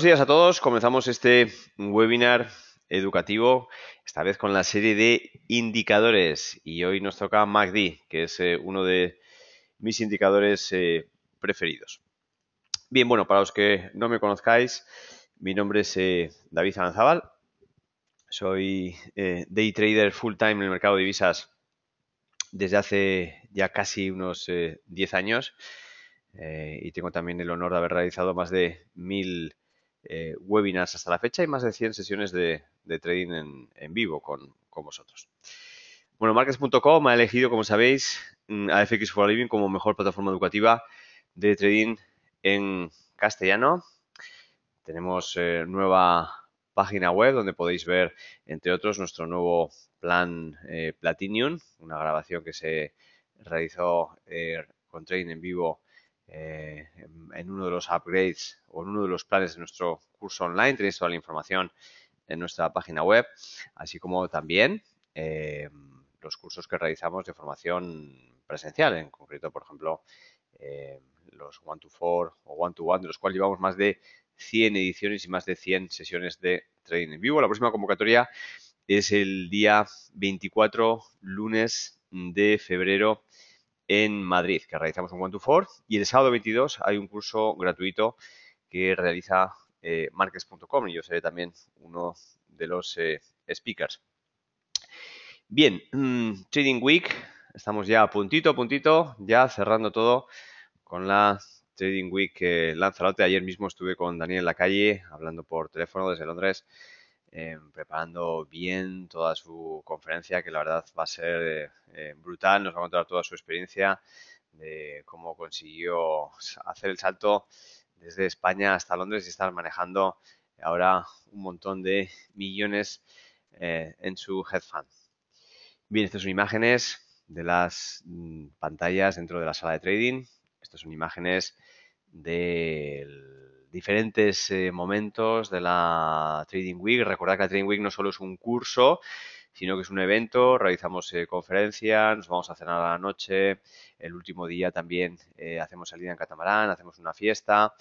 buenos días a todos. Comenzamos este webinar educativo, esta vez con la serie de indicadores. Y hoy nos toca MACD, que es eh, uno de mis indicadores eh, preferidos. Bien, bueno, para los que no me conozcáis, mi nombre es eh, David Aranzabal. Soy day trader full time en el mercado de divisas desde hace ya casi unos 10 años. y tengo también el honor de haber realizado más de mil eh, webinars hasta la fecha y más de 100 sesiones de, trading en, vivo con, vosotros. Bueno, Markets.com ha elegido, como sabéis, mm, a FX for Living como mejor plataforma educativa de trading en castellano. Tenemos eh, nueva página web donde podéis ver, entre otros, nuestro nuevo plan eh, Platinum, una grabación que se realizó eh, con trading en vivo eh, en uno de los upgrades o en uno de los planes de nuestro curso online. Tenéis toda la información en nuestra página web, así como también eh, los cursos que realizamos de formación presencial, en concreto, por ejemplo, eh, los One to Four o One to One, de los cuales llevamos más de 100 ediciones y más de 100 sesiones de trading en vivo. La próxima convocatoria es el día 24, lunes de febrero en Madrid, que realizamos un One to Y el sábado 22 hay un curso gratuito que realiza eh, marques.com y yo seré también uno de los eh, speakers. Bien, mm, Trading Week, estamos ya puntito puntito, ya cerrando todo con la Trading Week Lanzarote. Ayer mismo estuve con Daniel en la calle hablando por teléfono desde Londres. Eh, preparando bien toda su conferencia, que la verdad va a ser eh, brutal. Nos va a contar toda su experiencia de cómo consiguió hacer el salto desde España hasta Londres y estar manejando ahora un montón de millones eh, en su hedge fund. Bien, estas son imágenes de las mm, pantallas dentro de la sala de trading. Estas son imágenes del diferentes eh, momentos de la Trading Week. Recordad que la Trading Week no solo es un curso, sino que es un evento, realizamos eh, conferencias, nos vamos a cenar a la noche, el último día también eh, hacemos salida en catamarán, hacemos una fiesta,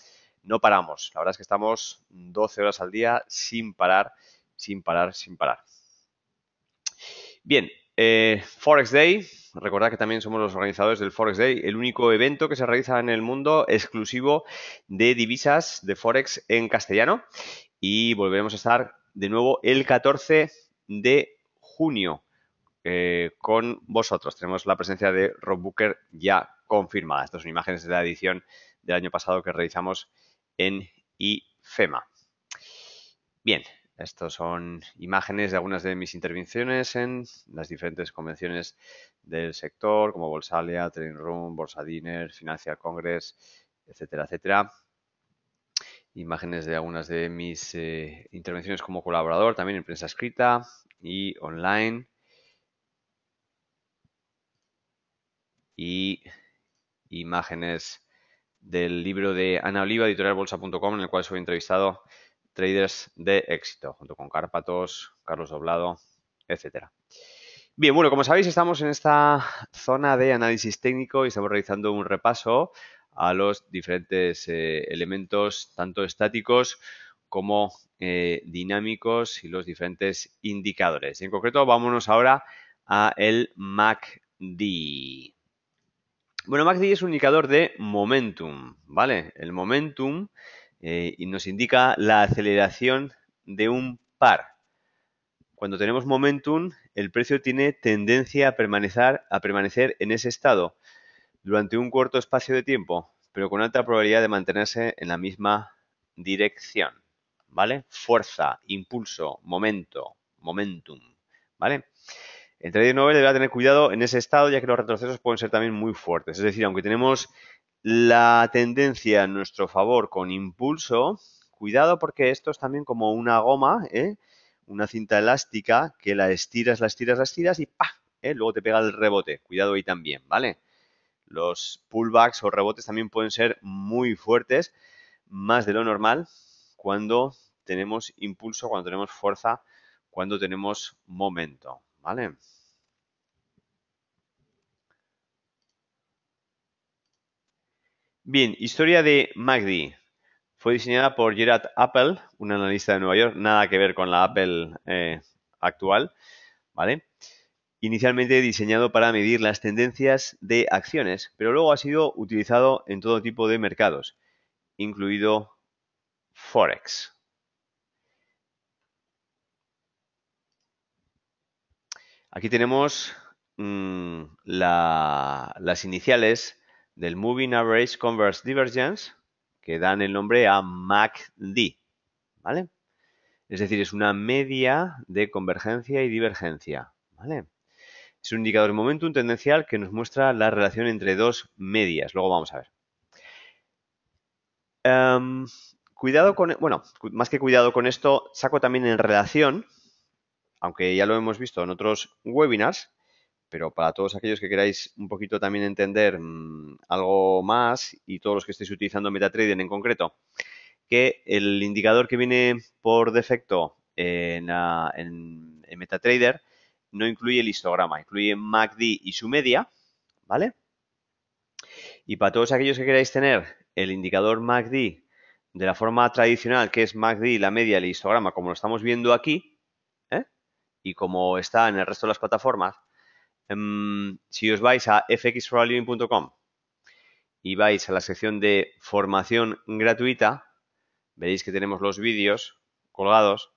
no paramos, la verdad es que estamos 12 horas al día sin parar, sin parar, sin parar. Bien, Forex Day, Recordad que también somos los organizadores del Forex Day, el único evento que se realiza en el mundo exclusivo de divisas de Forex en castellano. Y volveremos a estar de nuevo el 14 de junio eh, con vosotros. Tenemos la presencia de Rob Booker ya confirmada. Estas son imágenes de la edición del año pasado que realizamos en IFEMA. Bien, estas son imágenes de algunas de mis intervenciones en las diferentes convenciones del sector, como Bolsalia, Trading Room, Bolsa Dinner, Financia, Congress, etcétera, etcétera. Imágenes de algunas de mis eh, intervenciones como colaborador, también en prensa escrita y online. Y imágenes del libro de Ana Oliva, editorialbolsa.com, en el cual soy entrevistado traders de éxito, junto con Cárpatos, Carlos Doblado, etc. Bien, bueno, como sabéis, estamos en esta zona de análisis técnico y estamos realizando un repaso a los diferentes eh, elementos, tanto estáticos como eh, dinámicos y los diferentes indicadores. En concreto, vámonos ahora a el MACD. Bueno, MACD es un indicador de momentum, ¿vale? El momentum eh, y nos indica la aceleración de un par. Cuando tenemos momentum, el precio tiene tendencia a permanecer, a permanecer en ese estado durante un corto espacio de tiempo, pero con alta probabilidad de mantenerse en la misma dirección. ¿Vale? Fuerza, impulso, momento, momentum. ¿Vale? El trader novel deberá tener cuidado en ese estado, ya que los retrocesos pueden ser también muy fuertes. Es decir, aunque tenemos la tendencia a nuestro favor con impulso, cuidado porque esto es también como una goma, ¿eh? una cinta elástica que la estiras, la estiras, la estiras y ¡pa! ¿Eh? Luego te pega el rebote. Cuidado ahí también, ¿vale? Los pullbacks o rebotes también pueden ser muy fuertes, más de lo normal, cuando tenemos impulso, cuando tenemos fuerza, cuando tenemos momento, ¿vale? Bien, historia de Magdi. Fue diseñada por Gerard Apple, un analista de Nueva York, nada que ver con la Apple eh, actual, ¿vale? Inicialmente diseñado para medir las tendencias de acciones, pero luego ha sido utilizado en todo tipo de mercados, incluido Forex. Aquí tenemos mm, las iniciales del Moving Average Converse Divergence que dan el nombre a MACD, ¿vale? Es decir, es una media de convergencia y divergencia, ¿vale? Es un indicador de momento, un tendencial que nos muestra la relación entre dos medias. Luego vamos a ver. Em, cuidado con, e, bueno, más que cuidado con esto, saco también en relación, aunque ya lo hemos visto en otros webinars, pero para todos aquellos que queráis un poquito también entender mm, algo más y todos los que estéis utilizando MetaTrader en concreto, que el indicador que viene por defecto en, MetaTrader no incluye el histograma, incluye MACD y su media, ¿vale? Y para todos aquellos que queráis tener el indicador MACD de la forma tradicional, que es MACD, la media, el histograma, como lo estamos viendo aquí, ¿eh? y como está en el resto de las plataformas, Em, si os vais a fxvaluing.com y vais a la sección de formación gratuita, veréis que tenemos los vídeos colgados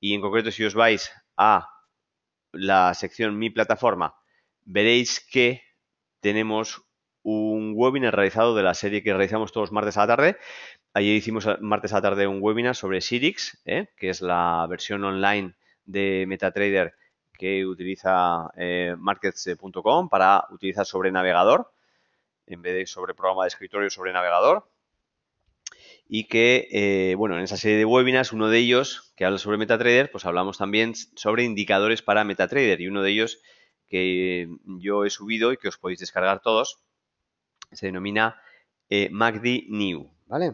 y en concreto si os vais a la sección mi plataforma, veréis que tenemos un webinar realizado de la serie que realizamos todos los martes a la tarde. Ayer hicimos martes a la tarde un webinar sobre Sirix, ¿eh? que es la versión online de MetaTrader que utiliza eh, markets.com para utilizar sobre navegador, en vez de sobre programa de escritorio, sobre navegador. Y que, eh, bueno, en esa serie de webinars, uno de ellos que habla sobre MetaTrader, pues hablamos también sobre indicadores para MetaTrader. Y uno de ellos que yo he subido y que os podéis descargar todos, se denomina eh, MACD New, ¿vale?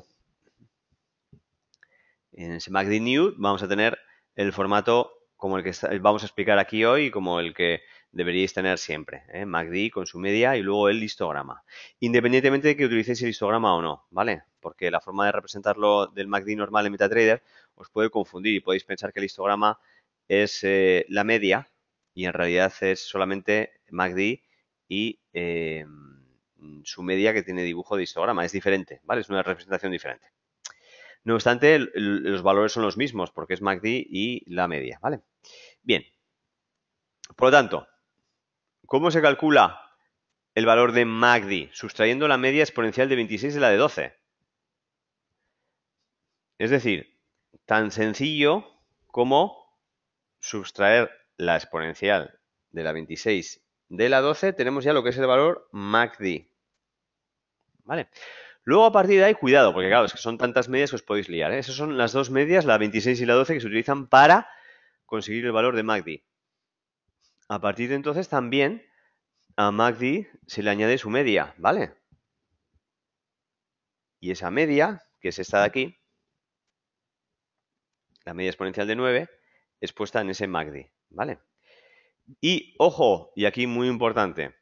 En ese MACD New vamos a tener el formato como el que vamos a explicar aquí hoy y como el que deberíais tener siempre. ¿eh? MACD con su media y luego el histograma. Independientemente de que utilicéis el histograma o no, ¿vale? Porque la forma de representarlo del MACD normal en MetaTrader os puede confundir y podéis pensar que el histograma es eh, la media y en realidad es solamente MACD y em, su media que tiene dibujo de histograma. Es diferente, ¿vale? Es una representación diferente. No obstante, los valores son los mismos porque es MACD y la media, ¿vale? Bien. Por lo tanto, ¿cómo se calcula el valor de MACD? Sustrayendo la media exponencial de 26 de la de 12. Es decir, tan sencillo como sustraer la exponencial de la 26 de la 12, tenemos ya lo que es el valor MACD. ¿Vale? Luego a partir de ahí, cuidado, porque claro, es que son tantas medias que os podéis liar. ¿eh? Esas son las dos medias, la 26 y la 12, que se utilizan para conseguir el valor de MACD. A partir de entonces también a MACD se le añade su media, ¿vale? Y esa media, que es esta de aquí, la media exponencial de 9, es puesta en ese MACD, ¿vale? Y ojo, y aquí muy importante,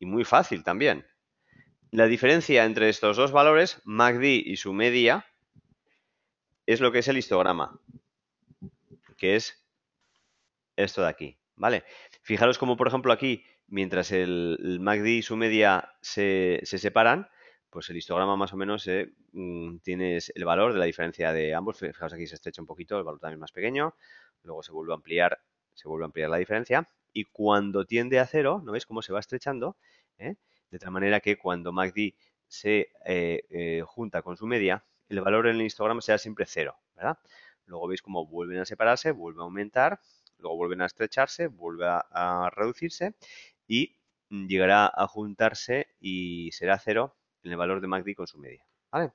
y muy fácil también, la diferencia entre estos dos valores, Magdi y su media, es lo que es el histograma, que es esto de aquí, ¿vale? Fijaros como, por ejemplo, aquí, mientras el, MACD y su media se, separan, pues el histograma más o menos eh, mm, tienes el valor de la diferencia de ambos. Fijaos aquí se estrecha un poquito, el valor también más pequeño, luego se vuelve a ampliar, se vuelve a ampliar la diferencia. Y cuando tiende a cero, ¿no veis cómo se va estrechando? ¿Eh? De tal manera que cuando MACD se eh, junta con su media, el valor en el histograma será siempre cero, ¿verdad? Luego veis cómo vuelven a separarse, vuelve a aumentar luego vuelven a estrecharse, vuelve a, reducirse y mm, llegará a juntarse y será cero en el valor de MACD con su media. ¿Vale?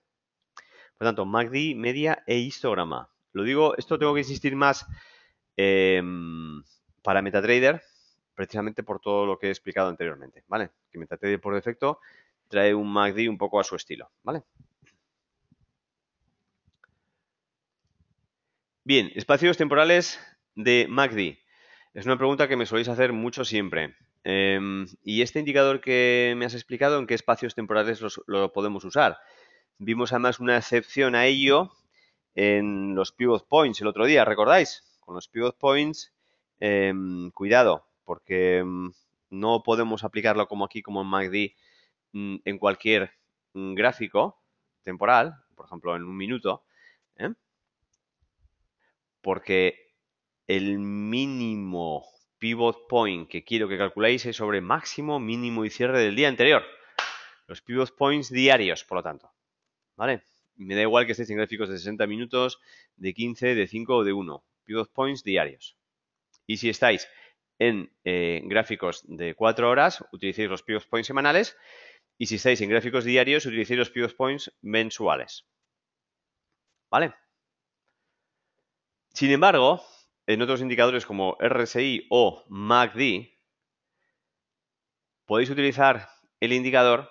Por tanto, MACD, media e histograma. Lo digo, esto tengo que insistir más em, para MetaTrader, precisamente por todo lo que he explicado anteriormente, ¿vale? Que MetaTrader por defecto trae un MACD un poco a su estilo, ¿vale? Bien, espacios temporales de MACD. Es una pregunta que me soléis hacer mucho siempre. Em, ¿Y este indicador que me has explicado, en qué espacios temporales lo podemos usar? Vimos además una excepción a ello en los pivot points el otro día, ¿recordáis? Con los pivot points, em, cuidado, porque em, no podemos aplicarlo como aquí, como en MACD, mm, en cualquier mm, gráfico temporal, por ejemplo, en un minuto, ¿eh? porque el mínimo pivot point que quiero que calculéis es sobre máximo, mínimo y cierre del día anterior. Los pivot points diarios, por lo tanto. ¿Vale? Me da igual que estéis en gráficos de 60 minutos, de 15, de 5 o de 1. Pivot points diarios. Y si estáis en eh, gráficos de 4 horas, utilicéis los pivot points semanales. Y si estáis en gráficos diarios, utilicéis los pivot points mensuales. ¿Vale? Sin embargo, en otros indicadores como RSI o MACD, podéis utilizar el indicador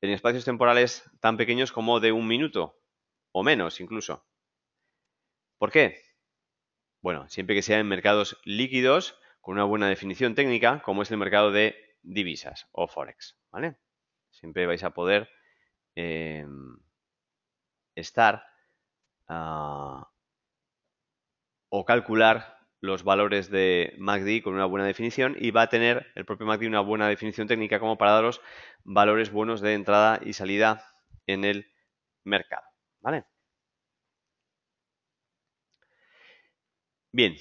en espacios temporales tan pequeños como de un minuto o menos incluso. ¿Por qué? Bueno, siempre que sea en mercados líquidos con una buena definición técnica, como es el mercado de divisas o forex, ¿vale? Siempre vais a poder eh, estar ah, o calcular los valores de MACD con una buena definición y va a tener el propio MACD una buena definición técnica como para daros valores buenos de entrada y salida en el mercado. ¿Vale? Bien,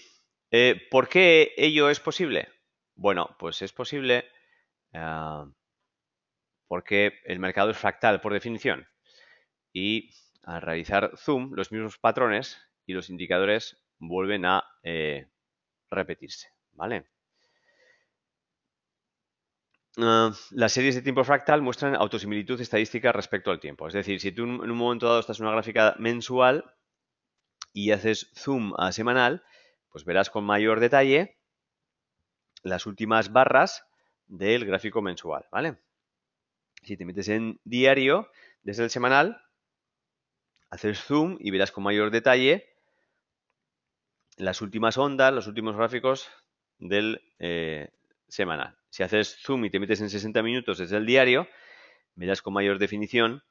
eh, ¿por qué ello es posible? Bueno, pues es posible eh, porque el mercado es fractal por definición y al realizar zoom los mismos patrones y los indicadores vuelven a eh, repetirse, ¿vale? Ah, las series de tiempo fractal muestran autosimilitud estadística respecto al tiempo. Es decir, si tú en un momento dado estás en una gráfica mensual y haces zoom a semanal, pues verás con mayor detalle las últimas barras del gráfico mensual, ¿vale? Si te metes en diario, desde el semanal, haces zoom y verás con mayor detalle las últimas ondas, los últimos gráficos del eh, semanal. Si haces zoom y te metes en 60 minutos desde el diario, verás con mayor definición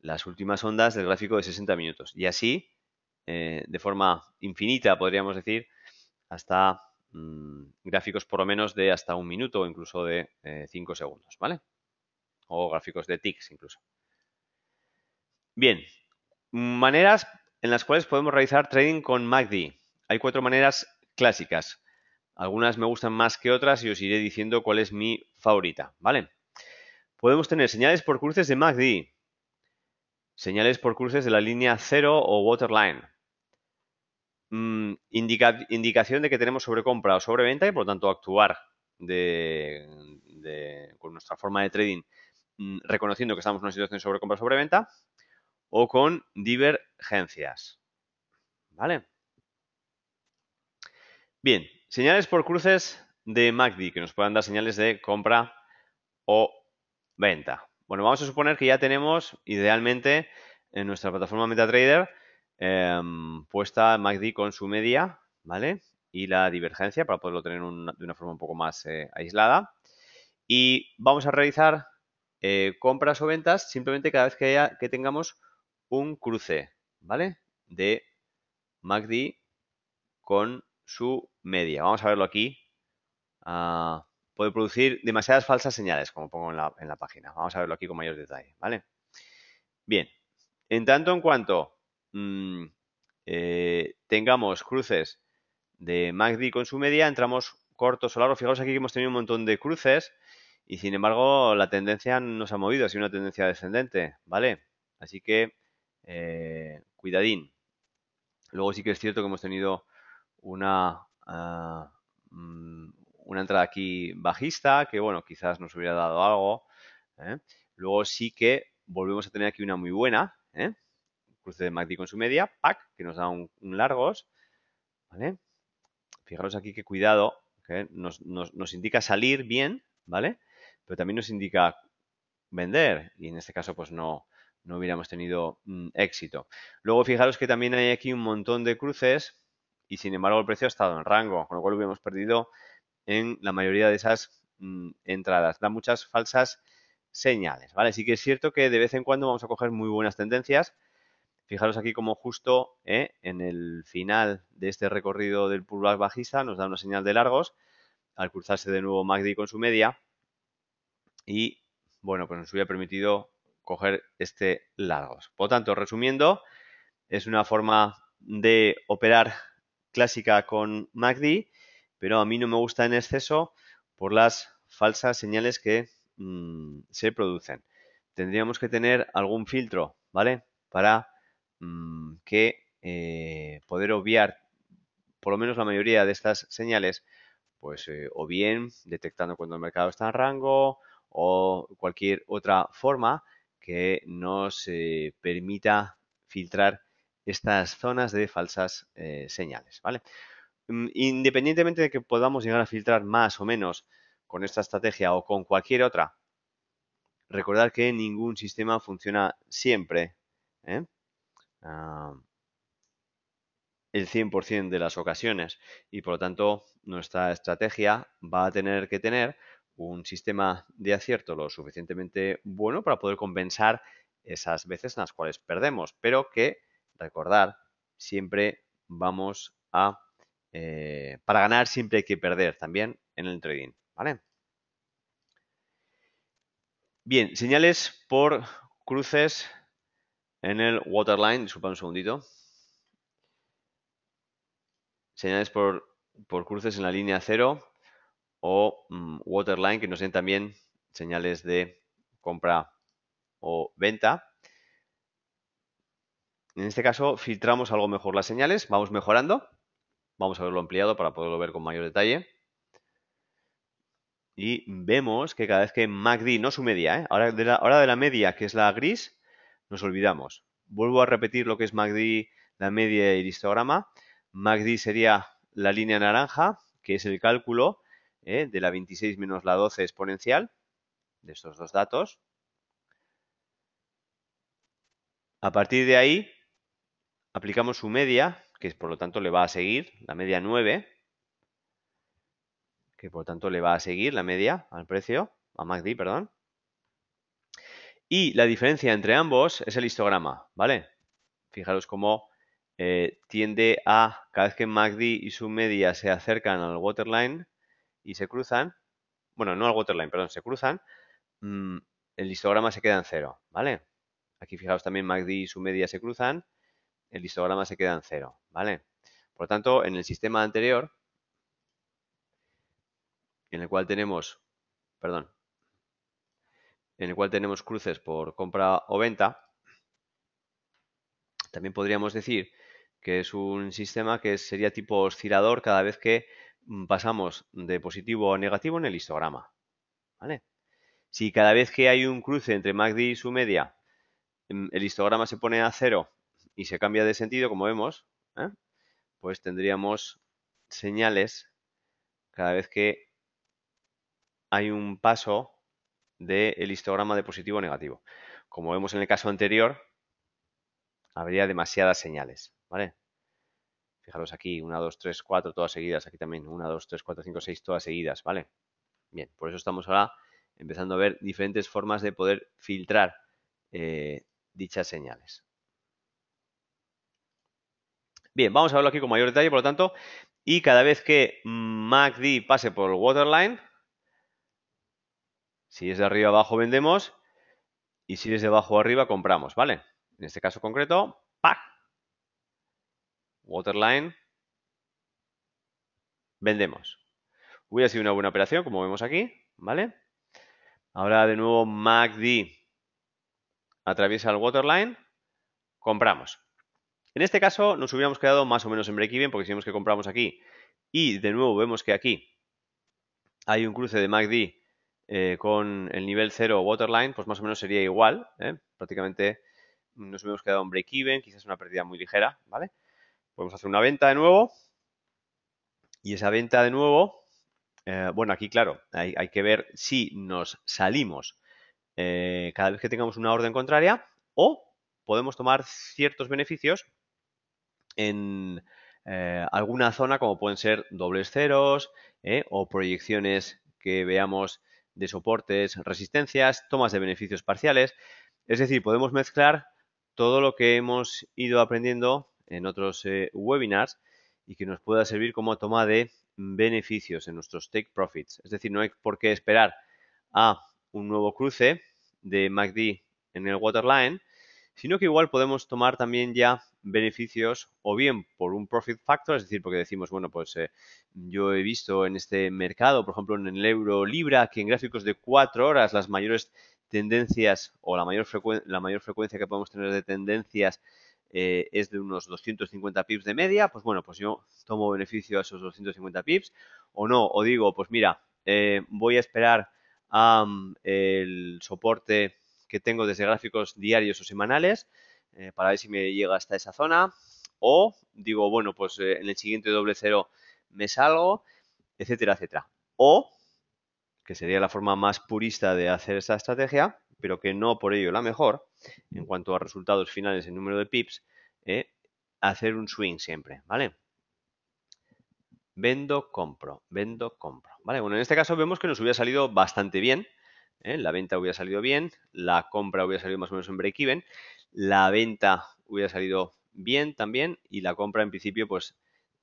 las últimas ondas del gráfico de 60 minutos. Y así, eh, de forma infinita, podríamos decir, hasta mm, gráficos por lo menos de hasta un minuto o incluso de 5 eh, segundos, ¿vale? O gráficos de tics incluso. Bien, maneras en las cuales podemos realizar trading con MACD hay cuatro maneras clásicas. Algunas me gustan más que otras y os iré diciendo cuál es mi favorita, ¿vale? Podemos tener señales por cruces de MACD, señales por cruces de la línea 0 o waterline, mm, indicación de que tenemos sobrecompra o sobreventa y por lo tanto actuar con nuestra forma de trading mm, reconociendo que estamos en una situación de sobrecompra o sobreventa o con divergencias. ¿Vale? Bien, señales por cruces de MACD que nos puedan dar señales de compra o venta. Bueno, vamos a suponer que ya tenemos idealmente en nuestra plataforma MetaTrader em, puesta MACD con su media, ¿vale? Y la divergencia para poderlo tener de una forma un poco más eh, aislada. Y vamos a realizar eh, compras o ventas simplemente cada vez que, que tengamos un cruce, ¿vale? De MACD con su media. Vamos a verlo aquí. Ah, puede producir demasiadas falsas señales, como pongo en la, página. Vamos a verlo aquí con mayor detalle, ¿vale? Bien, en tanto en cuanto mm, eh, tengamos cruces de MACD con su media, entramos corto o largos. Fijaos aquí que hemos tenido un montón de cruces y sin embargo la tendencia no se ha movido, ha sido una tendencia descendente, ¿vale? Así que eh, cuidadín. Luego sí que es cierto que hemos tenido una, eh, mm, una entrada aquí bajista que, bueno, quizás nos hubiera dado algo. ¿eh? Luego sí que volvemos a tener aquí una muy buena, ¿eh? cruce de MACD con su media, pack que nos da un, largos. Fijaros aquí que cuidado, que nos, indica salir bien, ¿vale? Pero también nos indica vender y en este caso pues no, no hubiéramos tenido mm, éxito. Luego fijaros que también hay aquí un montón de cruces y sin embargo el precio ha estado en rango, con lo cual hubiéramos perdido en la mayoría de esas mm, entradas. Da muchas falsas señales, ¿vale? Sí que es cierto que de vez en cuando vamos a coger muy buenas tendencias. Fijaros aquí como justo ¿eh? en el final de este recorrido del pullback bajista nos da una señal de largos al cruzarse de nuevo MACD con su media y bueno, pues nos hubiera permitido coger este largos. Por lo tanto, resumiendo, es una forma de operar clásica con MACD, pero a mí no me gusta en exceso por las falsas señales que mm, se producen. Tendríamos que tener algún filtro, ¿vale? Para mm, que eh, poder obviar por lo menos la mayoría de estas señales, pues eh, o bien detectando cuando el mercado está en rango o cualquier otra forma que nos permita filtrar estas zonas de falsas eh, señales, ¿vale? Mm, independientemente de que podamos llegar a filtrar más o menos con esta estrategia o con cualquier otra, recordar que ningún sistema funciona siempre, ¿eh? ah, el 100% de las ocasiones y por lo tanto nuestra estrategia va a tener que tener un sistema de acierto lo suficientemente bueno para poder compensar esas veces en las cuales perdemos, pero que recordar, siempre vamos a... Eh, para ganar siempre hay que perder también en el trading, ¿vale? Bien, señales por cruces en el waterline, disculpa un segundito. Señales por, por cruces en la línea cero o mm, waterline que nos den también señales de compra o venta. En este caso, filtramos algo mejor las señales, vamos mejorando. Vamos a verlo ampliado para poderlo ver con mayor detalle. Y vemos que cada vez que MACD, no su media, ¿eh? ahora, de la, media, que es la gris, nos olvidamos. Vuelvo a repetir lo que es MACD, la media y el histograma. MACD sería la línea naranja, que es el cálculo ¿eh? de la 26 menos la 12 exponencial de estos dos datos. A partir de ahí, aplicamos su media, que por lo tanto le va a seguir, la media 9, que por lo tanto le va a seguir la media al precio, a MACD, perdón. Y la diferencia entre ambos es el histograma, ¿vale? Fijaros cómo eh, tiende a, cada vez que MACD y su media se acercan al waterline y se cruzan, bueno, no al waterline, perdón, se cruzan, mm, el histograma se queda en cero, ¿vale? Aquí fijaos también MACD y su media se cruzan, el histograma se queda en cero, ¿vale? Por lo tanto, en el sistema anterior, en el cual tenemos, perdón, en el cual tenemos cruces por compra o venta, también podríamos decir que es un sistema que sería tipo oscilador cada vez que mm, pasamos de positivo a negativo en el histograma. ¿Vale? Si cada vez que hay un cruce entre MACD y su media, mm, el histograma se pone a cero y se cambia de sentido, como vemos, ¿eh? pues tendríamos señales cada vez que hay un paso del histograma de positivo o negativo. Como vemos en el caso anterior, habría demasiadas señales, ¿vale? Fijaros aquí, 1, 2, 3, 4, todas seguidas. Aquí también 1, 2, 3, 4, 5, 6, todas seguidas, ¿vale? Bien, por eso estamos ahora empezando a ver diferentes formas de poder filtrar eh, dichas señales. Bien, vamos a verlo aquí con mayor detalle, por lo tanto, y cada vez que MACD pase por el waterline, si es de arriba abajo vendemos y si es de abajo arriba compramos, ¿vale? En este caso concreto, ¡pac! Waterline, vendemos. Hubiera sido una buena operación, como vemos aquí, ¿vale? Ahora de nuevo MACD atraviesa el waterline, compramos. En este caso nos hubiéramos quedado más o menos en break-even porque si vemos que compramos aquí y de nuevo vemos que aquí hay un cruce de MACD eh, con el nivel 0 waterline, pues más o menos sería igual. ¿eh? Prácticamente nos hubiéramos quedado en break-even, quizás una pérdida muy ligera, ¿vale? Podemos hacer una venta de nuevo. Y esa venta de nuevo, eh, bueno, aquí claro, hay, hay, que ver si nos salimos cada vez que tengamos una orden contraria o podemos tomar ciertos beneficios en eh, alguna zona como pueden ser dobles ceros eh, o proyecciones que veamos de soportes, resistencias, tomas de beneficios parciales. Es decir, podemos mezclar todo lo que hemos ido aprendiendo en otros eh, webinars y que nos pueda servir como toma de beneficios en nuestros take profits. Es decir, no hay por qué esperar a un nuevo cruce de MACD en el waterline, sino que igual podemos tomar también ya beneficios o bien por un profit factor, es decir, porque decimos, bueno, pues eh, yo he visto en este mercado, por ejemplo, en el euro libra, que en gráficos de cuatro horas las mayores tendencias o la mayor, la mayor frecuencia que podemos tener de tendencias eh, es de unos 250 pips de media, pues bueno, pues yo tomo beneficio a esos 250 pips o no, o digo, pues mira, eh, voy a esperar a el soporte que tengo desde gráficos diarios o semanales, eh, para ver si me llega hasta esa zona. O digo, bueno, pues eh, en el siguiente doble cero me salgo, etcétera, etcétera. O, que sería la forma más purista de hacer esta estrategia, pero que no por ello la mejor, en cuanto a resultados finales en número de pips, eh, hacer un swing siempre, ¿vale? Vendo, compro, vendo, compro. Vale, bueno, en este caso vemos que nos hubiera salido bastante bien. La venta hubiera salido bien, la compra hubiera salido más o menos en break-even. La venta hubiera salido bien también y la compra en principio pues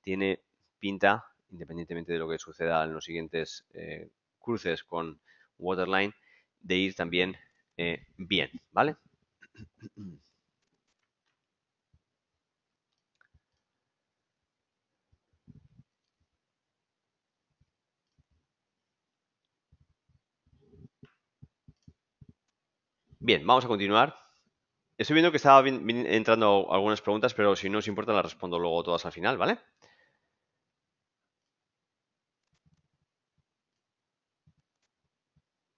tiene pinta, independientemente de lo que suceda en los siguientes eh, cruces con Waterline, de ir también eh, bien, ¿vale? Bien, vamos a continuar. Estoy viendo que estaba entrando algunas preguntas, pero si no os importa, las respondo luego todas al final, ¿vale?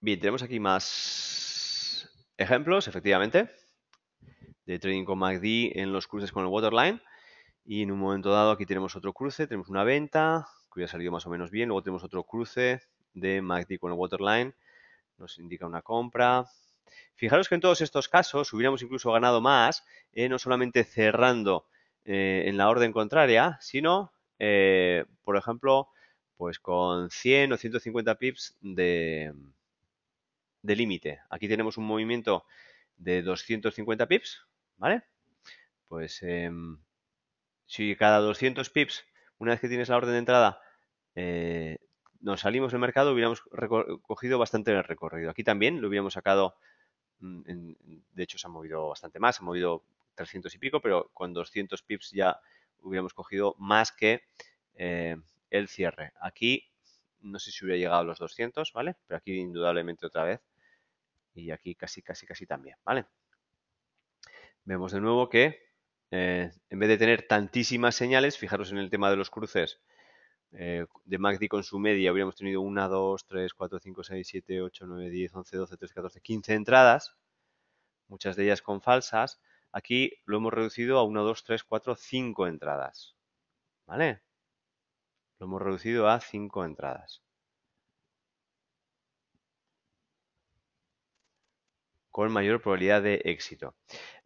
Bien, tenemos aquí más ejemplos, efectivamente, de trading con MACD en los cruces con el waterline. Y en un momento dado aquí tenemos otro cruce, tenemos una venta, que ya ha salido más o menos bien. Luego tenemos otro cruce de MACD con el waterline, nos indica una compra, Fijaros que en todos estos casos hubiéramos incluso ganado más, eh, no solamente cerrando eh, en la orden contraria, sino, eh, por ejemplo, pues con 100 o 150 pips de, límite. Aquí tenemos un movimiento de 250 pips, ¿vale? Pues em, si cada 200 pips, una vez que tienes la orden de entrada, nos salimos del mercado, hubiéramos cogido bastante el recorrido. Aquí también lo hubiéramos sacado Mm, de hecho se ha movido bastante más, se ha movido 300 y pico, pero con 200 pips ya hubiéramos cogido más que eh, el cierre. Aquí no sé si hubiera llegado a los 200, ¿vale? Pero aquí indudablemente otra vez y aquí casi, casi, casi también, ¿vale? Vemos de nuevo que eh, en vez de tener tantísimas señales, fijaros en el tema de los cruces, eh, de MACD con su media hubiéramos tenido 1, 2, 3, 4, 5, 6, 7, 8, 9, 10, 11, 12, 13, 14, 15 entradas, muchas de ellas con falsas. Aquí lo hemos reducido a 1, 2, 3, 4, 5 entradas. ¿Vale? Lo hemos reducido a 5 entradas. con mayor probabilidad de éxito.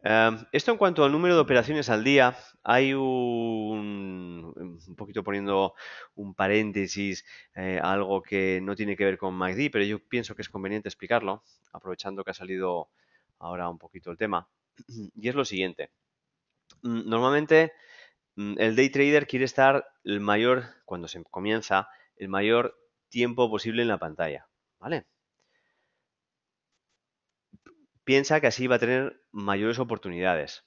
Em, esto en cuanto al número de operaciones al día, hay un, un poquito poniendo un paréntesis, eh, algo que no tiene que ver con MACD, pero yo pienso que es conveniente explicarlo, aprovechando que ha salido ahora un poquito el tema. Y es lo siguiente. Mm, normalmente mm, el day trader quiere estar el mayor, cuando se comienza, el mayor tiempo posible en la pantalla, ¿vale? piensa que así va a tener mayores oportunidades.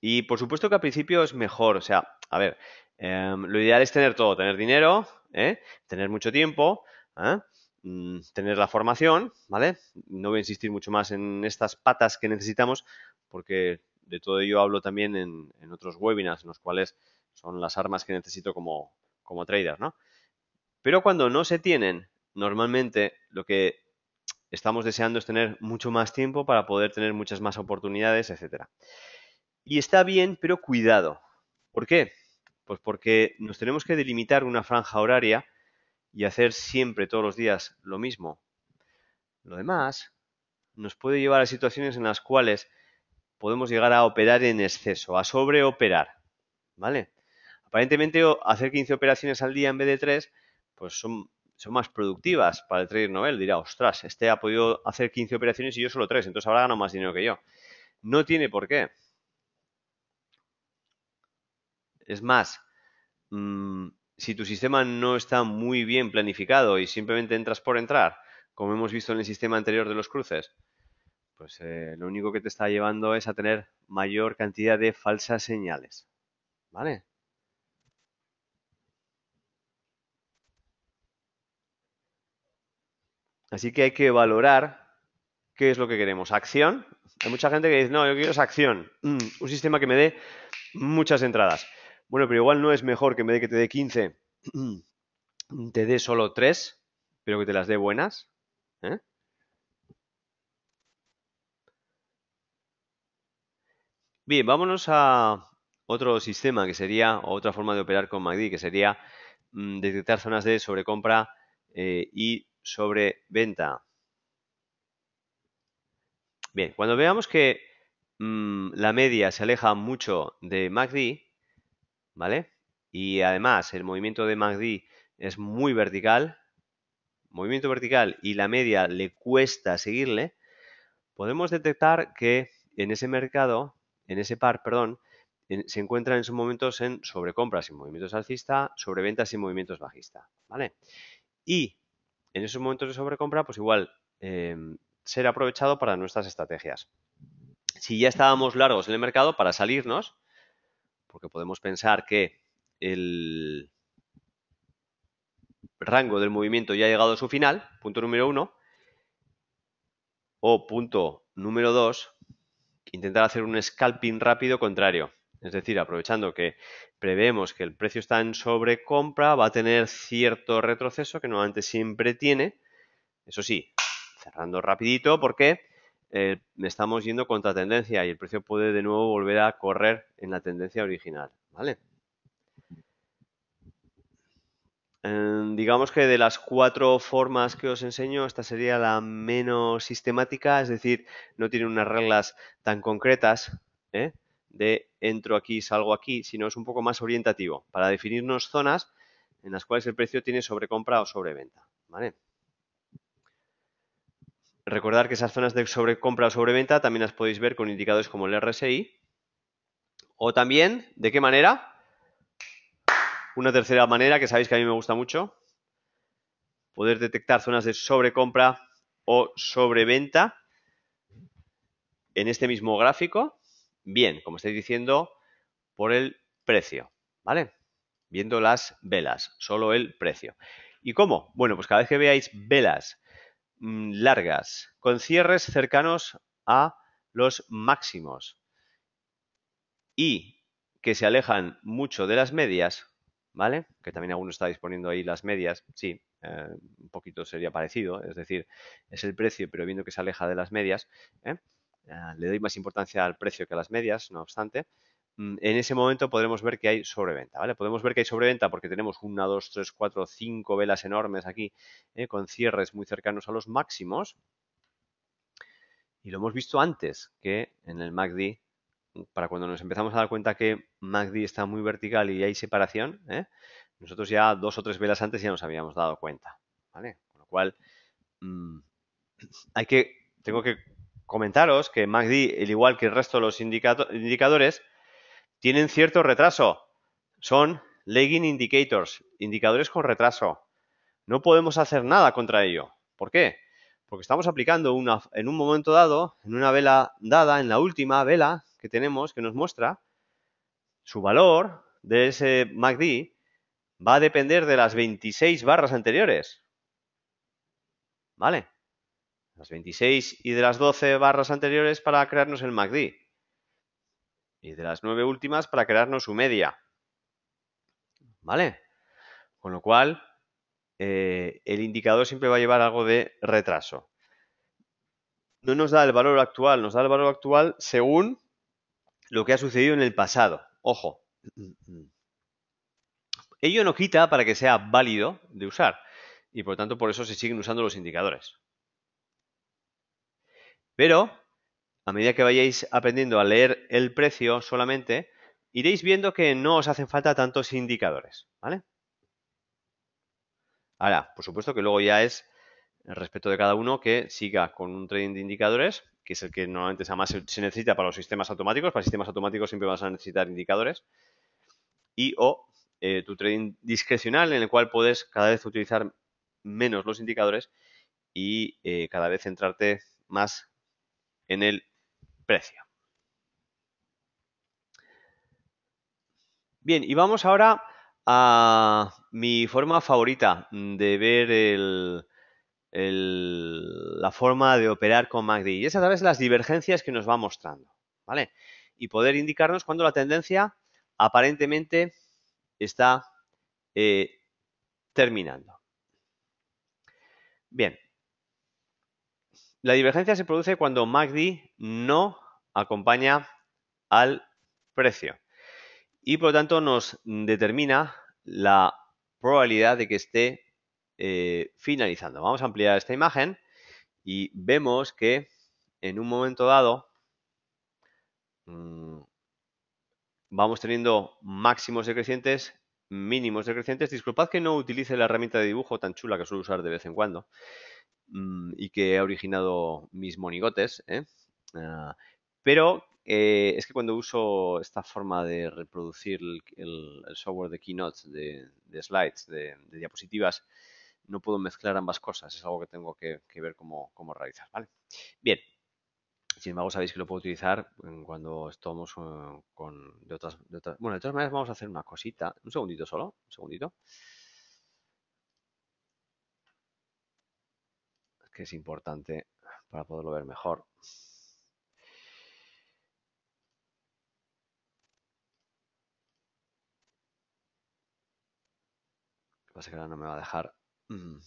Y por supuesto que al principio es mejor, o sea, a ver, em, lo ideal es tener todo, tener dinero, ¿eh? tener mucho tiempo, ¿ah? mm, tener la formación, ¿vale? No voy a insistir mucho más en estas patas que necesitamos, porque de todo ello hablo también en, otros webinars, en los cuales son las armas que necesito como, como trader, ¿no? Pero cuando no se tienen, normalmente lo que estamos deseando tener mucho más tiempo para poder tener muchas más oportunidades, etcétera. Y está bien, pero cuidado. ¿Por qué? Pues porque nos tenemos que delimitar una franja horaria y hacer siempre todos los días lo mismo. Lo demás nos puede llevar a situaciones en las cuales podemos llegar a operar en exceso, a sobreoperar, ¿vale? Aparentemente hacer 15 operaciones al día en vez de 3, pues son son más productivas para el trader Nobel. Dirá, ostras, este ha podido hacer 15 operaciones y yo solo 3, entonces ahora ganado más dinero que yo. No tiene por qué. Es más, mm, si tu sistema no está muy bien planificado y simplemente entras por entrar, como hemos visto en el sistema anterior de los cruces, pues eh, lo único que te está llevando es a tener mayor cantidad de falsas señales. ¿Vale? Así que hay que valorar qué es lo que queremos. Acción. Hay mucha gente que dice, no, yo quiero esa acción. Mm, un sistema que me dé muchas entradas. Bueno, pero igual no es mejor que me dé que te dé 15, mm, te dé solo 3, pero que te las dé buenas. ¿eh? Bien, vámonos a otro sistema que sería, o otra forma de operar con MACD, que sería mm, detectar zonas de sobrecompra eh, y sobre venta. Bien, cuando veamos que mm, la media se aleja mucho de MACD, ¿vale? Y además el movimiento de MACD es muy vertical, movimiento vertical y la media le cuesta seguirle, podemos detectar que en ese mercado, en ese par, perdón, se encuentran en sus momentos en sobrecompras y movimientos alcista, sobreventas y movimientos bajista, ¿vale? Y en esos momentos de sobrecompra, pues igual em, ser aprovechado para nuestras estrategias. Si ya estábamos largos en el mercado, para salirnos, porque podemos pensar que el rango del movimiento ya ha llegado a su final, punto número uno, o punto número dos, intentar hacer un scalping rápido contrario. Es decir, aprovechando que prevemos que el precio está en sobrecompra, va a tener cierto retroceso que normalmente siempre tiene. Eso sí, cerrando rapidito porque eh, estamos yendo contra tendencia y el precio puede de nuevo volver a correr en la tendencia original. ¿vale? Em, digamos que de las cuatro formas que os enseño, esta sería la menos sistemática, es decir, no tiene unas reglas tan concretas. ¿eh? de entro aquí, salgo aquí, sino es un poco más orientativo para definirnos zonas en las cuales el precio tiene sobrecompra o sobreventa. ¿vale? Recordar que esas zonas de sobrecompra o sobreventa también las podéis ver con indicadores como el RSI. O también, ¿de qué manera? Una tercera manera que sabéis que a mí me gusta mucho. Poder detectar zonas de sobrecompra o sobreventa en este mismo gráfico bien, como estáis diciendo, por el precio, ¿vale? Viendo las velas, solo el precio. ¿Y cómo? Bueno, pues cada vez que veáis velas mm, largas con cierres cercanos a los máximos y que se alejan mucho de las medias, ¿vale? Que también algunos estáis poniendo ahí las medias, sí, eh, un poquito sería parecido, es decir, es el precio, pero viendo que se aleja de las medias, ¿eh? Ah, le doy más importancia al precio que a las medias, no obstante, mm, en ese momento podremos ver que hay sobreventa, ¿vale? Podemos ver que hay sobreventa porque tenemos una, dos, tres, cuatro, cinco velas enormes aquí eh, con cierres muy cercanos a los máximos. Y lo hemos visto antes que en el MACD, para cuando nos empezamos a dar cuenta que MACD está muy vertical y hay separación, ¿eh? nosotros ya dos o tres velas antes ya nos habíamos dado cuenta, ¿vale? Con lo cual, mm, hay que, tengo que comentaros que MACD, al igual que el resto de los indicadores, tienen cierto retraso. Son lagging indicators, indicadores con retraso. No podemos hacer nada contra ello. ¿Por qué? Porque estamos aplicando una, en un momento dado, en una vela dada, en la última vela que tenemos, que nos muestra, su valor de ese MACD va a depender de las 26 barras anteriores. ¿Vale? las 26 y de las 12 barras anteriores para crearnos el MACD. Y de las 9 últimas para crearnos su media. ¿Vale? Con lo cual, eh, el indicador siempre va a llevar algo de retraso. No nos da el valor actual, nos da el valor actual según lo que ha sucedido en el pasado. Ojo. Ello no quita para que sea válido de usar y por tanto por eso se siguen usando los indicadores. Pero a medida que vayáis aprendiendo a leer el precio solamente, iréis viendo que no os hacen falta tantos indicadores, ¿vale? Ahora, por supuesto que luego ya es el respeto de cada uno que siga con un trading de indicadores, que es el que normalmente más se necesita para los sistemas automáticos. Para sistemas automáticos siempre vas a necesitar indicadores. Y o eh, tu trading discrecional, en el cual puedes cada vez utilizar menos los indicadores y eh, cada vez centrarte más en el precio. Bien, y vamos ahora a mi forma favorita de ver la forma de operar con MACD. Y es a través de las divergencias que nos va mostrando, ¿vale? Y poder indicarnos cuando la tendencia aparentemente está eh, terminando. Bien, la divergencia se produce cuando MACD no acompaña al precio y por lo tanto nos determina la probabilidad de que esté eh, finalizando. Vamos a ampliar esta imagen y vemos que en un momento dado mm, vamos teniendo máximos decrecientes, mínimos decrecientes. Disculpad que no utilice la herramienta de dibujo tan chula que suelo usar de vez en cuando, Mm, y que ha originado mis monigotes. ¿eh? Ah, pero eh, es que cuando uso esta forma de reproducir el, software de Keynotes de, slides, de, diapositivas, no puedo mezclar ambas cosas. Es algo que tengo que, ver cómo, realizar. Bien, sin embargo, sabéis que lo puedo utilizar cuando estamos eh, con de otras, de otras, Bueno, de todas maneras, vamos a hacer una cosita. Un segundito solo, un segundito. que es importante para poderlo ver mejor. Pasa que ahora no me va a dejar. Mm.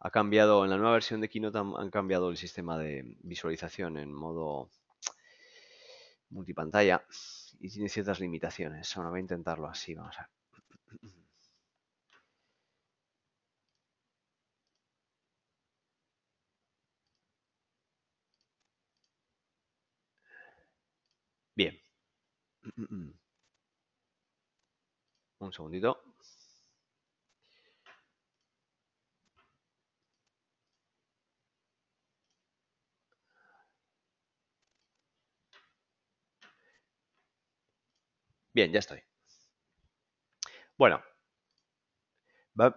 Ha cambiado, en la nueva versión de Keynote han, cambiado el sistema de visualización en modo multipantalla y tiene ciertas limitaciones. Ahora voy a intentarlo así, vamos a ver. Un segundito. Bien, ya estoy. Bueno,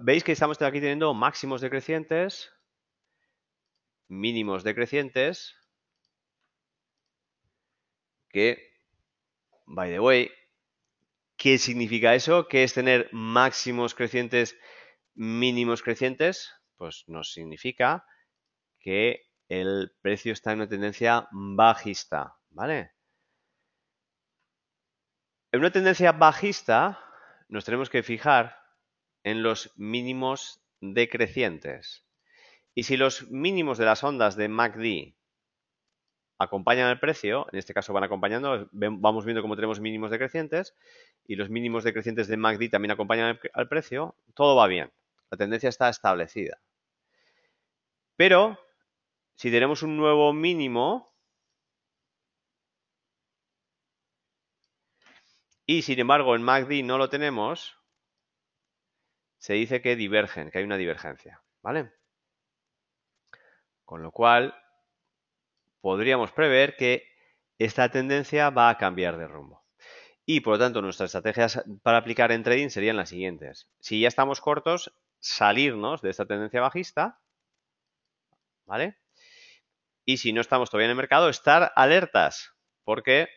veis que estamos aquí teniendo máximos decrecientes, mínimos decrecientes, que by the way. ¿Qué significa eso? ¿Qué es tener máximos crecientes, mínimos crecientes? Pues nos significa que el precio está en una tendencia bajista, ¿vale? En una tendencia bajista nos tenemos que fijar en los mínimos decrecientes. Y si los mínimos de las ondas de MACD acompañan al precio, en este caso van acompañando, vamos viendo cómo tenemos mínimos decrecientes y los mínimos decrecientes de MACD también acompañan al, precio, todo va bien, la tendencia está establecida. Pero si tenemos un nuevo mínimo y sin embargo en MACD no lo tenemos, se dice que divergen, que hay una divergencia, ¿vale? Con lo cual podríamos prever que esta tendencia va a cambiar de rumbo. Y por lo tanto, nuestras estrategias para aplicar en trading serían las siguientes. Si ya estamos cortos, salirnos de esta tendencia bajista, ¿vale? Y si no estamos todavía en el mercado, estar alertas, porque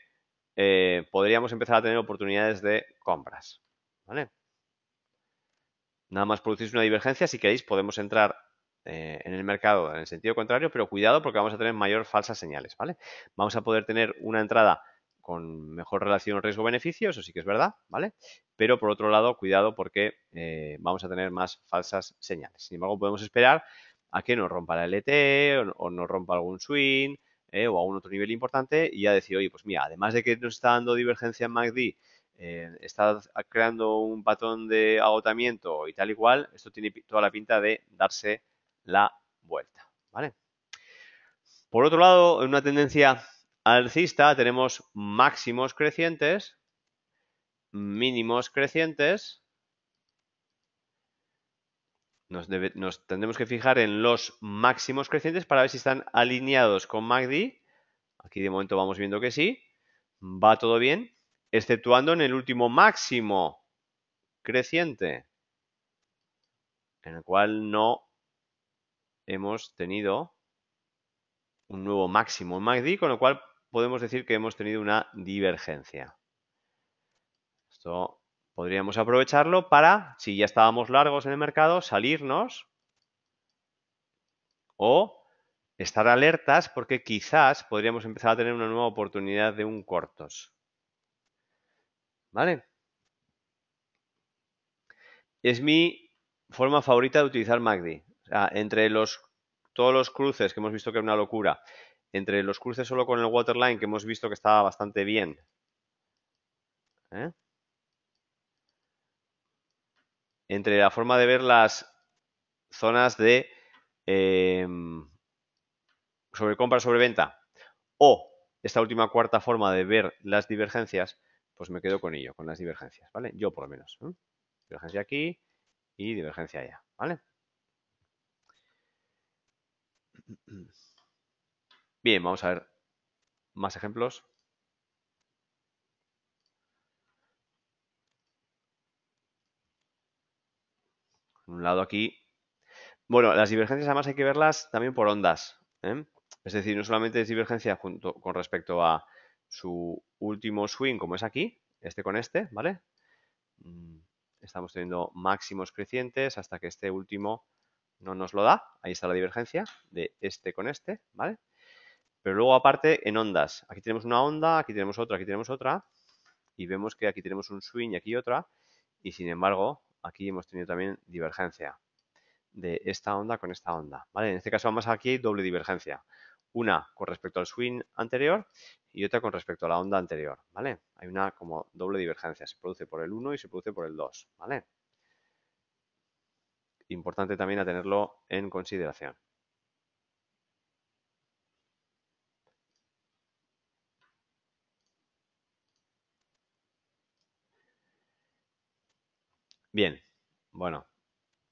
eh, podríamos empezar a tener oportunidades de compras, ¿vale? Nada más producís una divergencia, si queréis podemos entrar eh, en el mercado en el sentido contrario, pero cuidado porque vamos a tener mayor falsas señales, ¿vale? Vamos a poder tener una entrada con mejor relación riesgo-beneficio, eso sí que es verdad, ¿vale? Pero por otro lado, cuidado porque eh, vamos a tener más falsas señales. Sin embargo, podemos esperar a que nos rompa la LT o, nos rompa algún swing eh, o algún otro nivel importante y ya decir, oye, pues mira, además de que nos está dando divergencia en MACD, está creando un patrón de agotamiento y tal y cual, esto tiene toda la pinta de darse la vuelta, ¿vale? Por otro lado, en una tendencia alcista tenemos máximos crecientes, mínimos crecientes. Nos, tendremos que fijar en los máximos crecientes para ver si están alineados con MACD. Aquí de momento vamos viendo que sí. Va todo bien, exceptuando en el último máximo creciente, en el cual no hemos tenido un nuevo máximo en MACD, con lo cual podemos decir que hemos tenido una divergencia. Esto podríamos aprovecharlo para, si ya estábamos largos en el mercado, salirnos o estar alertas porque quizás podríamos empezar a tener una nueva oportunidad de un cortos. ¿Vale? Es mi forma favorita de utilizar MACD entre los, todos los cruces que hemos visto que es una locura, entre los cruces solo con el waterline que hemos visto que estaba bastante bien. ¿eh? Entre la forma de ver las zonas de em, compra sobre venta o esta última cuarta forma de ver las divergencias, pues me quedo con ello, con las divergencias, ¿vale? Yo por lo menos. ¿eh? Divergencia aquí y divergencia allá, ¿vale? Bien, vamos a ver más ejemplos. En un lado aquí. Bueno, las divergencias además hay que verlas también por ondas. ¿eh? Es decir, no solamente es divergencia junto, con respecto a su último swing, como es aquí, este con este, ¿vale? Mm, estamos teniendo máximos crecientes hasta que este último no nos lo da, ahí está la divergencia de este con este, ¿vale? Pero luego aparte en ondas, aquí tenemos una onda, aquí tenemos otra, aquí tenemos otra, y vemos que aquí tenemos un swing y aquí otra, y sin embargo aquí hemos tenido también divergencia de esta onda con esta onda, ¿vale? En este caso vamos aquí hay doble divergencia, una con respecto al swing anterior y otra con respecto a la onda anterior, ¿vale? Hay una como doble divergencia, se produce por el 1 y se produce por el 2, ¿vale? importante también a tenerlo en consideración. Bien, bueno,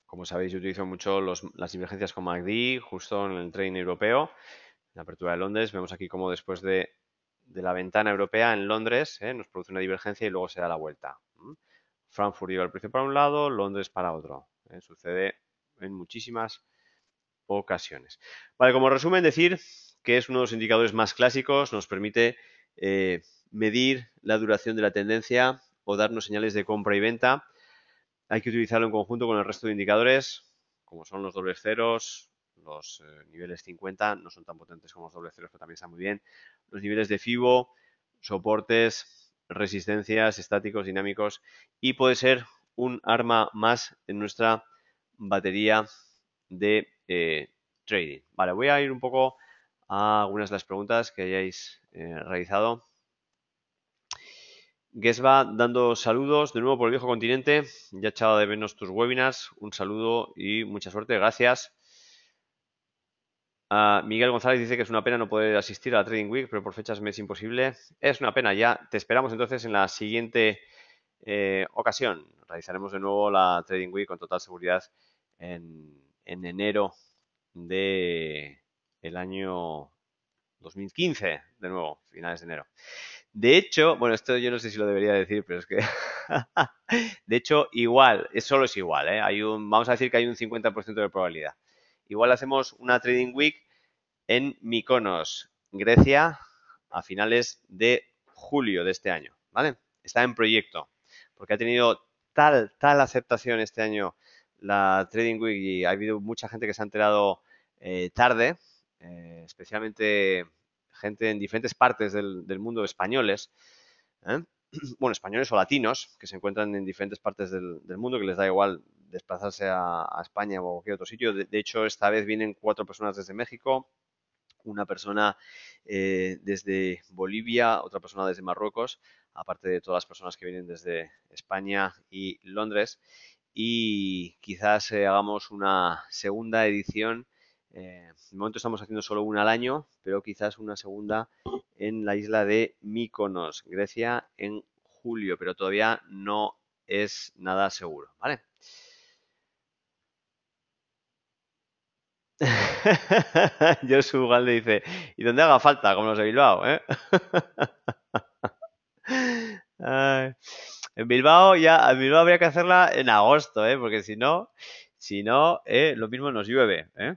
como sabéis, yo utilizo mucho las divergencias con MACD, justo en el tren europeo, en la apertura de Londres. Vemos aquí cómo después de, la ventana europea en Londres eh, nos produce una divergencia y luego se da la vuelta. Frankfurt lleva el precio para un lado, Londres para otro. Eh, sucede en muchísimas ocasiones. Vale, como resumen, decir que es uno de los indicadores más clásicos, nos permite eh, medir la duración de la tendencia o darnos señales de compra y venta. Hay que utilizarlo en conjunto con el resto de indicadores, como son los dobles ceros, los eh, niveles 50, no son tan potentes como los dobles ceros, pero también están muy bien. Los niveles de FIBO, soportes, resistencias estáticos, dinámicos y puede ser un arma más en nuestra batería de eh, trading. Vale, voy a ir un poco a algunas de las preguntas que hayáis eh, realizado. Gesba, dando saludos de nuevo por el viejo continente. Ya echaba de menos tus webinars. Un saludo y mucha suerte. Gracias. Ah, Miguel González dice que es una pena no poder asistir a la Trading Week, pero por fechas me es imposible. Es una pena, ya te esperamos entonces en la siguiente eh, ocasión. Realizaremos de nuevo la Trading Week con total seguridad en, enero de el año 2015, de nuevo, finales de enero. De hecho, bueno, esto yo no sé si lo debería decir, pero es que... de hecho, igual, solo es igual, ¿eh? Hay un, vamos a decir que hay un 50% de probabilidad. Igual hacemos una Trading Week en Mykonos, Grecia, a finales de julio de este año, ¿vale? Está en proyecto porque ha tenido tal, tal aceptación este año la Trading Week y ha habido mucha gente que se ha enterado eh, tarde, eh, especialmente gente en diferentes partes del, mundo, españoles, ¿eh? bueno, españoles o latinos, que se encuentran en diferentes partes del, mundo, que les da igual desplazarse a, España o a cualquier otro sitio. De, de, hecho, esta vez vienen cuatro personas desde México, una persona desde Bolivia, otra persona desde Marruecos, aparte de todas las personas que vienen desde España y Londres. Y quizás eh, hagamos una segunda edición. Eh, de momento estamos haciendo solo una al año, pero quizás una segunda en la isla de Mykonos, Grecia, en julio, pero todavía no es nada seguro, ¿vale? Josu Galde dice, ¿y dónde haga falta? Como los de Bilbao, ¿eh? En Bilbao ya, en Bilbao habría que hacerla en agosto, ¿eh? porque si no, si no, eh, lo mismo nos llueve. ¿eh?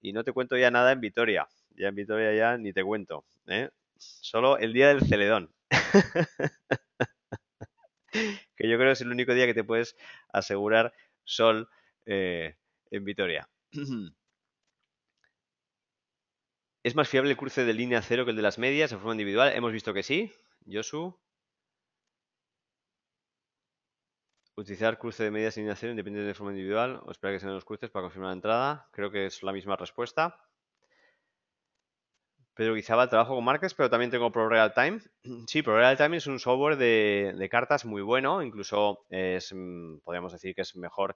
Y no te cuento ya nada en Vitoria. Ya en Vitoria ya ni te cuento. ¿eh? Solo el día del celedón. que yo creo que es el único día que te puedes asegurar sol en Vitoria. ¿Es más fiable el cruce de línea cero que el de las medias en forma individual? Hemos visto que sí, Josu. Utilizar cruce de medidas de depende independiente de forma individual o esperar que sean los cruces para confirmar la entrada. Creo que es la misma respuesta. Pedro Guizaba, trabajo con Marques, pero también tengo ProRealTime. Sí, ProRealTime es un software de, cartas muy bueno, incluso mm, podríamos decir que es mejor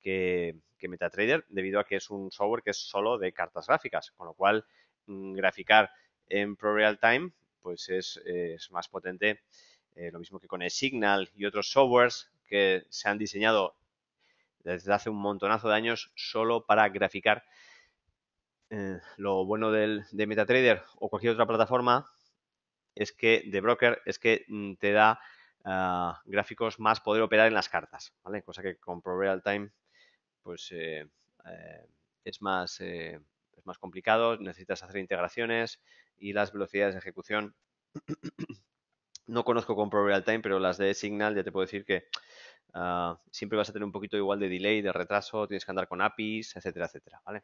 que, MetaTrader, debido a que es un software que es solo de cartas gráficas, con lo cual mm, graficar en ProRealTime pues es, más potente. Eh, lo mismo que con el Signal y otros softwares que se han diseñado desde hace un montonazo de años solo para graficar. Eh, lo bueno de MetaTrader o cualquier otra plataforma es que de broker es que mm, te da ah, gráficos más poder operar en las cartas, ¿vale? Cosa que con Pro Real pues eh, eh, es más es más complicado, necesitas hacer integraciones y las velocidades de ejecución no conozco con ProRealTime Time, pero las de Signal ya te puedo decir que Ah, siempre vas a tener un poquito igual de delay, de retraso, tienes que andar con APIs, etcétera, etcétera, ¿vale?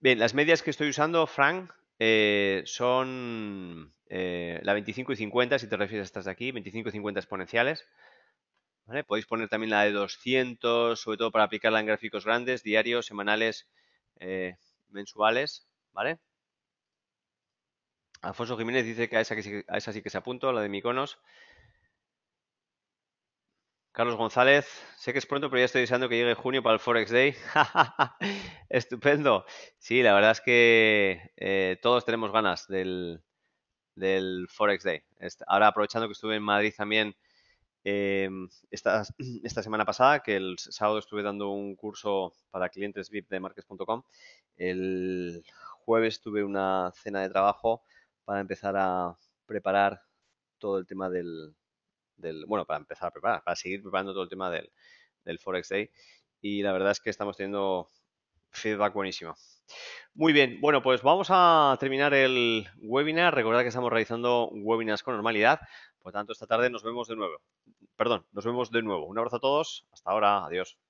Bien, las medias que estoy usando, Frank, eh, son eh, la 25 y 50, si te refieres a estas de aquí, 25 y 50 exponenciales. ¿vale? Podéis poner también la de 200, sobre todo para aplicarla en gráficos grandes, diarios, semanales, eh, mensuales, ¿vale? Alfonso Jiménez dice que a esa, que sí, a que se apuntó, la de Miconos. Carlos González, sé que es pronto, pero ya estoy deseando que llegue junio para el Forex Day. Estupendo. Sí, la verdad es que eh, todos tenemos ganas del, Forex Day. Ahora aprovechando que estuve en Madrid también em, esta, esta, semana pasada, que el sábado estuve dando un curso para clientes VIP de marques.com. El jueves tuve una cena de trabajo para empezar a preparar todo el tema del, bueno, para empezar a preparar, para seguir preparando todo el tema del, Forex Day. Y la verdad es que estamos teniendo feedback buenísimo. Muy bien, bueno, pues vamos a terminar el webinar. Recordad que estamos realizando webinars con normalidad. Por tanto, esta tarde nos vemos de nuevo. Perdón, nos vemos de nuevo. Un abrazo a todos. Hasta ahora. Adiós.